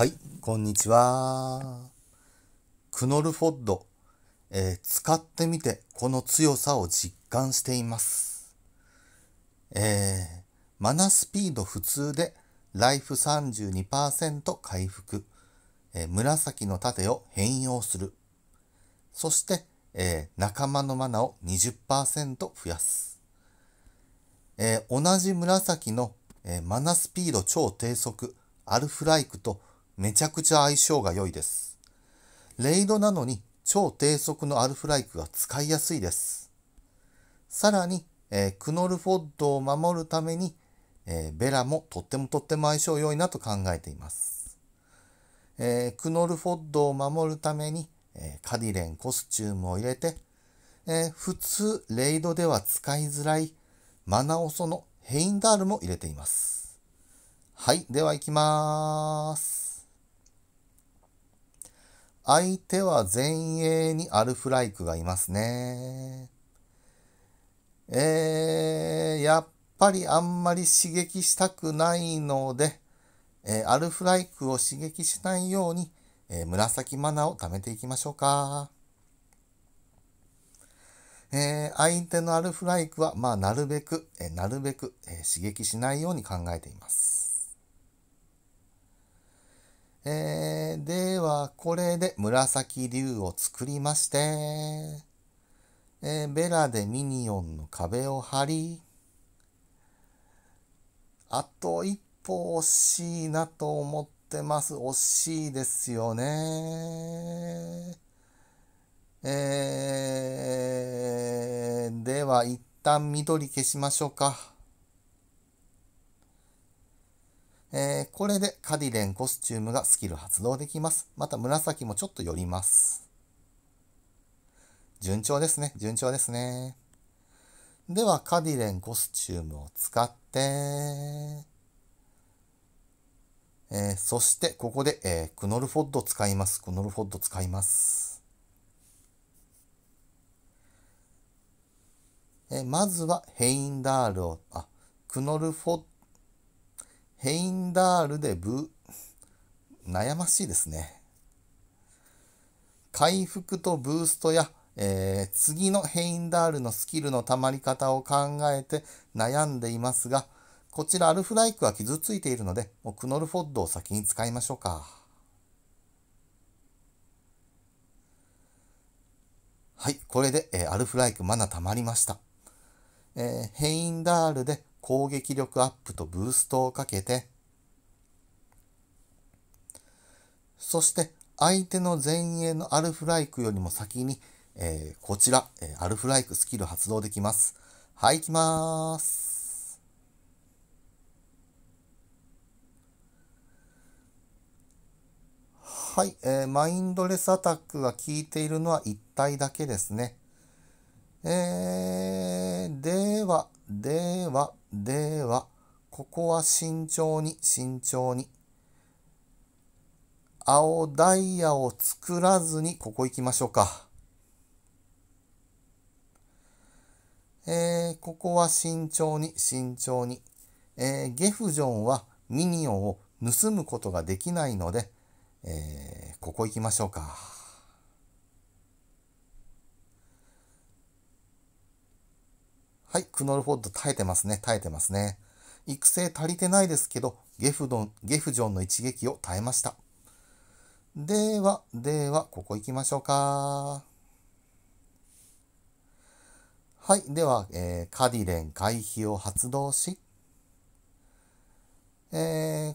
はい、こんにちは。クノルフォッド、えー、使ってみてこの強さを実感しています。えー、マナスピード普通でライフ32%回復、えー、紫の盾を変容する。そして、えー、仲間のマナを20%増やす。えー、同じ紫の、えー、マナスピード超低速アルフライクとめちゃくちゃ相性が良いです。レイドなのに超低速のアルフライクが使いやすいです。さらに、えー、クノルフォッドを守るために、えー、ベラもとってもとっても相性良いなと考えています。えー、クノルフォッドを守るために、えカディレンコスチュームを入れて、え普通レイドでは使いづらいマナオソのヘインダールも入れています。はい、では行きまーす。相手は前衛にアルフライクがいますね。えー、やっぱりあんまり刺激したくないので、えー、アルフライクを刺激しないように、えー、紫マナを貯めていきましょうか。えー、相手のアルフライクは、まあ、なるべく、えなるべく、え刺激しないように考えています。えー、では、これで紫竜を作りまして、えー、ベラでミニオンの壁を張り、あと一歩惜しいなと思ってます。惜しいですよね。えー、では一旦緑消しましょうか。えー、これでカディレンコスチュームがスキル発動できます。また紫もちょっと寄ります。順調ですね。順調ですね。では、カディレンコスチュームを使って、えー、そしてここで、えー、クノルフォッド使います。クノルフォッド使います。えー、まずはヘインダールを、あ、クノルフォッドヘインダールでブ。悩ましいですね。回復とブーストや、えー、次のヘインダールのスキルのたまり方を考えて悩んでいますが、こちらアルフライクは傷ついているので、もうクノルフォッドを先に使いましょうか。はい、これで、えー、アルフライクマナたまりました。えー、ヘインダールで攻撃力アップとブーストをかけて、そして相手の前衛のアルフライクよりも先に、えー、こちら、えアルフライクスキル発動できます。はい、いきまーす。はい、えー、マインドレスアタックが効いているのは1体だけですね。えー、では、では、では、ここは慎重に、慎重に。青ダイヤを作らずに、ここ行きましょうか。えー、ここは慎重に、慎重に。えー、ゲフジョンはミニオンを盗むことができないので、えー、ここ行きましょうか。はい、クノルフォッド耐えてますね、耐えてますね。育成足りてないですけど、ゲフドン、ゲフジョンの一撃を耐えました。では、では、ここ行きましょうか。はい、では、えー、カディレン回避を発動し、えー、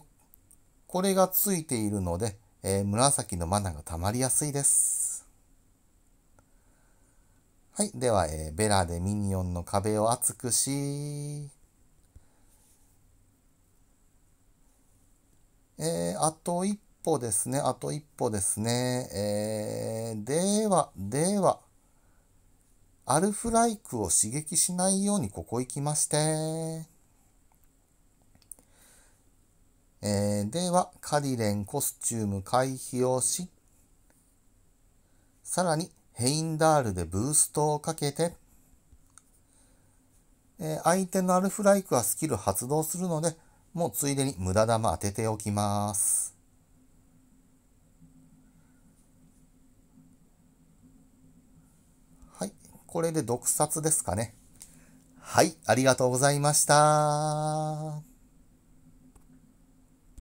これがついているので、えー、紫のマナが溜まりやすいです。はい。では、えー、ベラでミニオンの壁を厚くし、えー、あと一歩ですね。あと一歩ですね。えー、では、では、アルフライクを刺激しないようにここ行きまして。えー、では、カリレンコスチューム回避をし、さらにヘインダールでブーストをかけて、えー、相手のアルフライクはスキル発動するので、もうついでに無駄玉当てておきます。はい。これで毒殺ですかね。はい。ありがとうございました。